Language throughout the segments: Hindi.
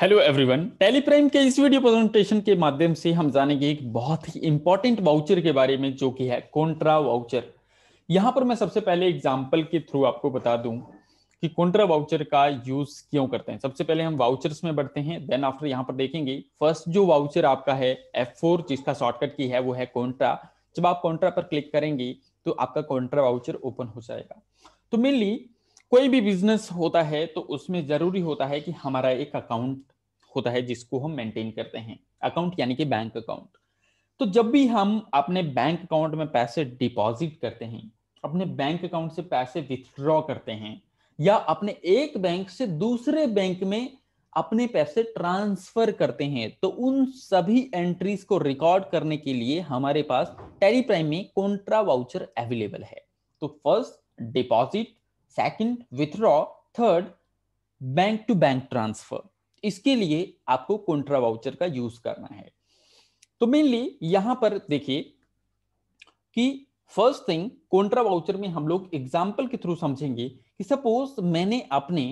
हेलो एवरीवन टेलीप्राइम के इस वीडियो प्रेजेंटेशन के माध्यम से हम जानेंगे एक बहुत ही इंपॉर्टेंट वाउचर के बारे में जो कि है कॉन्ट्रा वाउचर यहां पर मैं सबसे पहले एग्जांपल के थ्रू आपको बता दूं कि कॉन्ट्रा वाउचर का यूज क्यों करते हैं सबसे पहले हम वाउचर्स में बढ़ते हैं देन आफ्टर यहाँ पर देखेंगे फर्स्ट जो वाउचर आपका है एफ जिसका शॉर्टकट की है वो है कॉन्ट्रा जब आप कॉन्ट्रा पर क्लिक करेंगे तो आपका कॉन्ट्रा वाउचर ओपन हो जाएगा तो मेनली कोई भी बिजनेस होता है तो उसमें जरूरी होता है कि हमारा एक अकाउंट होता है जिसको हम मेंटेन करते हैं अकाउंट यानी कि बैंक अकाउंट तो जब भी हम अपने बैंक अकाउंट में पैसे डिपॉजिट करते हैं अपने बैंक अकाउंट से पैसे विथड्रॉ करते हैं या अपने एक बैंक से दूसरे बैंक में अपने पैसे ट्रांसफर करते हैं तो उन सभी एंट्रीज को रिकॉर्ड करने के लिए हमारे पास टेरी प्राइम में कॉन्ट्रा वाउचर अवेलेबल है तो first deposit second withdraw third bank to bank transfer इसके लिए आपको कॉन्ट्रा वाउचर का यूज करना है तो मेनली यहां पर देखिए कि फर्स्ट थिंग कॉन्ट्रा वाउचर में हम लोग एग्जाम्पल के थ्रू समझेंगे कि सपोज मैंने अपने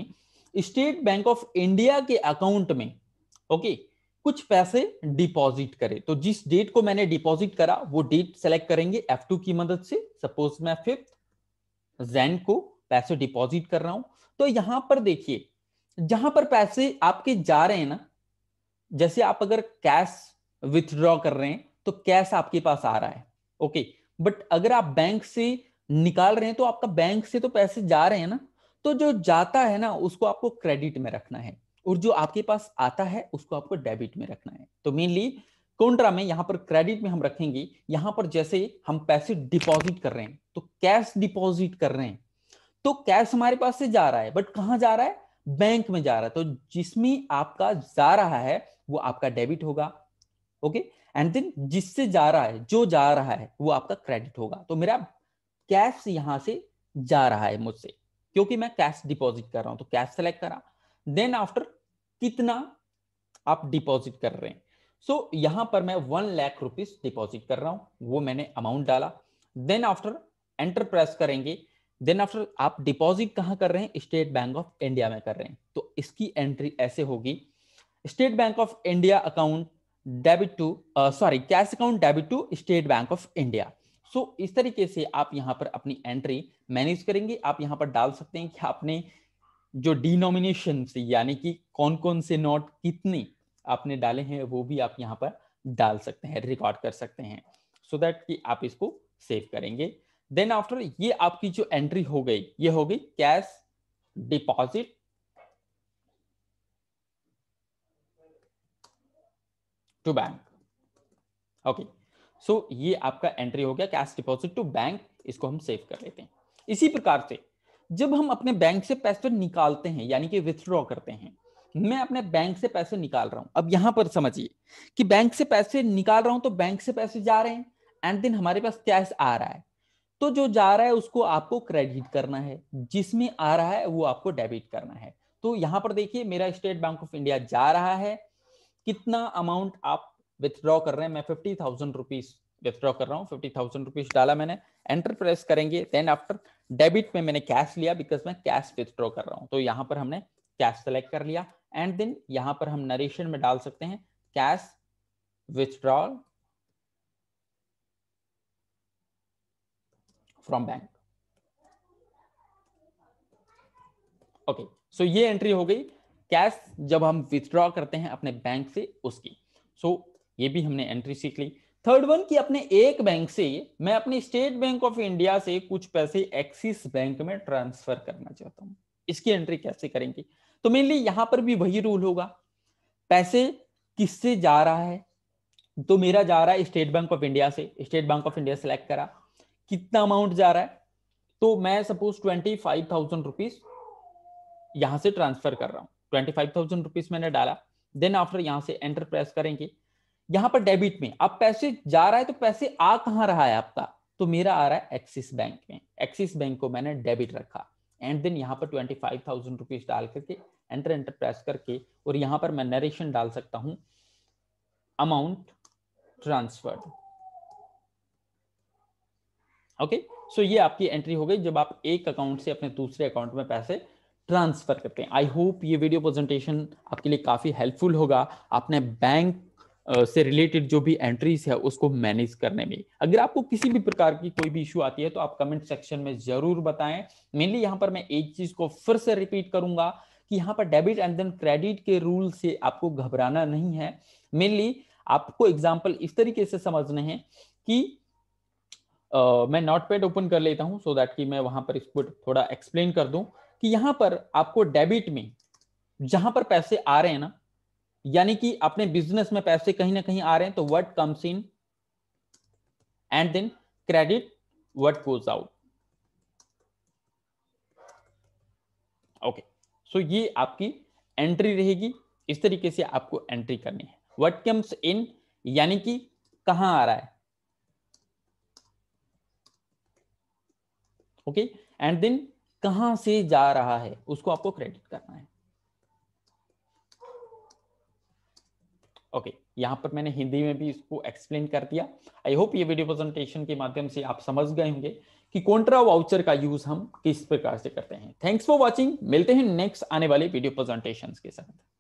स्टेट बैंक ऑफ इंडिया के अकाउंट में ओके okay, कुछ पैसे डिपॉजिट करे तो जिस डेट को मैंने डिपॉजिट करा वो डेट सेलेक्ट करेंगे F2 की मदद से सपोज मैं फिफ्थ जैन को पैसे डिपॉजिट कर रहा हूं तो यहां पर देखिए जहां पर पैसे आपके जा रहे हैं ना जैसे आप अगर कैश विथड्रॉ कर रहे हैं तो कैश आपके पास आ रहा है ओके बट अगर आप बैंक से निकाल रहे हैं तो आपका बैंक से तो पैसे जा रहे हैं ना तो जो जाता है ना उसको आपको क्रेडिट में रखना है और जो आपके पास आता है उसको आपको डेबिट में रखना है तो मेनली कॉन्ट्रा में यहां पर क्रेडिट में हम रखेंगे यहां पर जैसे हम पैसे डिपॉजिट कर रहे हैं तो कैश डिपॉजिट कर रहे हैं तो कैश हमारे पास से जा रहा है बट कहां जा रहा है बैंक में जा रहा है तो जिसमें आपका जा रहा है वो आपका डेबिट होगा ओके एंड देन जिससे जा रहा है जो जा रहा है वो आपका क्रेडिट होगा तो मेरा कैश यहां से जा रहा है मुझसे क्योंकि मैं कैश डिपॉजिट कर रहा हूं तो कैश सेलेक्ट करा देन आफ्टर कितना आप डिपॉजिट कर रहे हैं सो so, यहां पर मैं वन लाख रुपीज डिपॉजिट कर रहा हूं वो मैंने अमाउंट डाला देन आफ्टर एंटर प्रेस करेंगे देन आफ्टर आप डिपॉजिट कहाँ कर रहे हैं स्टेट बैंक ऑफ इंडिया में कर रहे हैं तो इसकी एंट्री ऐसे होगी State Bank of India account debit to sorry cash account debit to State Bank of India so इस तरीके से आप यहाँ पर अपनी एंट्री मैनेज करेंगे आप यहाँ पर डाल सकते हैं कि आपने जो डिनोमिनेशन यानी कि कौन कौन से नोट कितने आपने डाले हैं वो भी आप यहाँ पर डाल सकते हैं रिकॉर्ड कर सकते हैं सो so दैट कि आप इसको सेव करेंगे देन आफ्टर ये आपकी जो एंट्री हो गई ये हो गई cash deposit to bank okay so ये आपका एंट्री हो गया कैश डिपॉजिट टू बैंक इसको हम सेव कर लेते हैं इसी प्रकार से जब हम अपने बैंक से पैसे निकालते हैं यानी कि विथड्रॉ करते हैं मैं अपने बैंक से पैसे निकाल रहा हूं अब यहां पर समझिए कि बैंक से पैसे निकाल रहा हूं तो बैंक से पैसे जा रहे हैं एंड देन हमारे पास कैश आ रहा है तो जो जा रहा है उसको आपको क्रेडिट करना है जिसमें आ रहा है वो आपको डेबिट करना है तो यहां पर देखिए मेरा स्टेट बैंक ऑफ इंडिया जा रहा है कितना अमाउंट आप विथड्रॉ कर रहे हैं मैं फिफ्टी थाउजेंड रुपीज विथड्रॉ कर रहा हूँ फिफ्टी थाउजेंड रुपीज डाला मैंने एंटर प्रेस करेंगे देन आफ्टर डेबिट में मैंने कैश लिया बिकॉज मैं कैश विथड्रॉ कर रहा हूँ तो यहाँ पर हमने कैश सेलेक्ट कर लिया एंड देन यहाँ पर हम नरेशन में डाल सकते हैं cash withdrawal from bank okay so ये एंट्री हो गई कैश जब हम विथड्रॉ करते हैं अपने बैंक से उसकी सो so, ये भी हमने एंट्री सीख ली थर्ड वन की अपने एक बैंक से मैं अपने स्टेट बैंक ऑफ इंडिया से कुछ पैसे एक्सिस बैंक में ट्रांसफर करना चाहता हूं इसकी एंट्री कैसे करेंगे तो मेनली यहां पर भी वही रूल होगा पैसे किससे जा रहा है तो मेरा जा रहा है स्टेट बैंक ऑफ इंडिया से State Bank of India select करा कितना अमाउंट जा रहा है तो मैं suppose twenty five thousand rupees यहां से ट्रांसफर कर रहा हूं ट्वेंटी फाइव थाउजेंड रुपीज मैंने डाला देन आफ्टर यहां से एंटर प्रेस करेंगे यहां पर डेबिट में अब पैसे जा रहा है तो पैसे आ कहां रहा है आपका तो मेरा आ रहा है एक्सिस बैंक में एक्सिस बैंक को मैंने डेबिट रखा एंड देन यहां पर ट्वेंटी फाइव थाउजेंड रुपीज डाल करके एंटर एंटर प्रेस करके और यहां पर मैं नरेशन डाल सकता हूं अमाउंट ट्रांसफर्ड ओके सो ये आपकी एंट्री हो गई जब आप एक अकाउंट से अपने दूसरे अकाउंट में पैसे ट्रांसफर करते हैं आई होप ये वीडियो प्रेजेंटेशन आपके लिए काफी हेल्पफुल होगा आपने बैंक से रिलेटेड जो भी एंट्रीज है उसको मैनेज करने में अगर आपको किसी भी प्रकार की कोई भी इशू आती है तो आप कमेंट सेक्शन में जरूर बताएं मेनली यहां पर मैं एक चीज को फिर से रिपीट करूंगा कि यहाँ पर डेबिट एंड देन क्रेडिट के रूल से आपको घबराना नहीं है मेनली आपको एग्जाम्पल इस तरीके से समझने हैं कि uh, मैं नोट पेड ओपन कर लेता हूं सो so दैट कि मैं वहां पर इसको थोड़ा एक्सप्लेन कर दूं कि यहां पर आपको डेबिट में जहां पर पैसे आ रहे हैं ना यानी कि अपने बिजनेस में पैसे कहीं ना कहीं आ रहे हैं तो what comes in and then credit what goes out okay so ये आपकी एंट्री रहेगी इस तरीके से आपको एंट्री करनी है वट कम्स इन यानी कि कहां आ रहा है ओके एंड देन कहाँ से जा रहा है उसको आपको क्रेडिट करना है ओके okay, यहां पर मैंने हिंदी में भी इसको एक्सप्लेन कर दिया आई होप ये वीडियो प्रेजेंटेशन के माध्यम से आप समझ गए होंगे कि कॉन्ट्रा वाउचर का यूज हम किस प्रकार से करते हैं थैंक्स फॉर वॉचिंग मिलते हैं नेक्स्ट आने वाले वीडियो प्रेजेंटेशन के साथ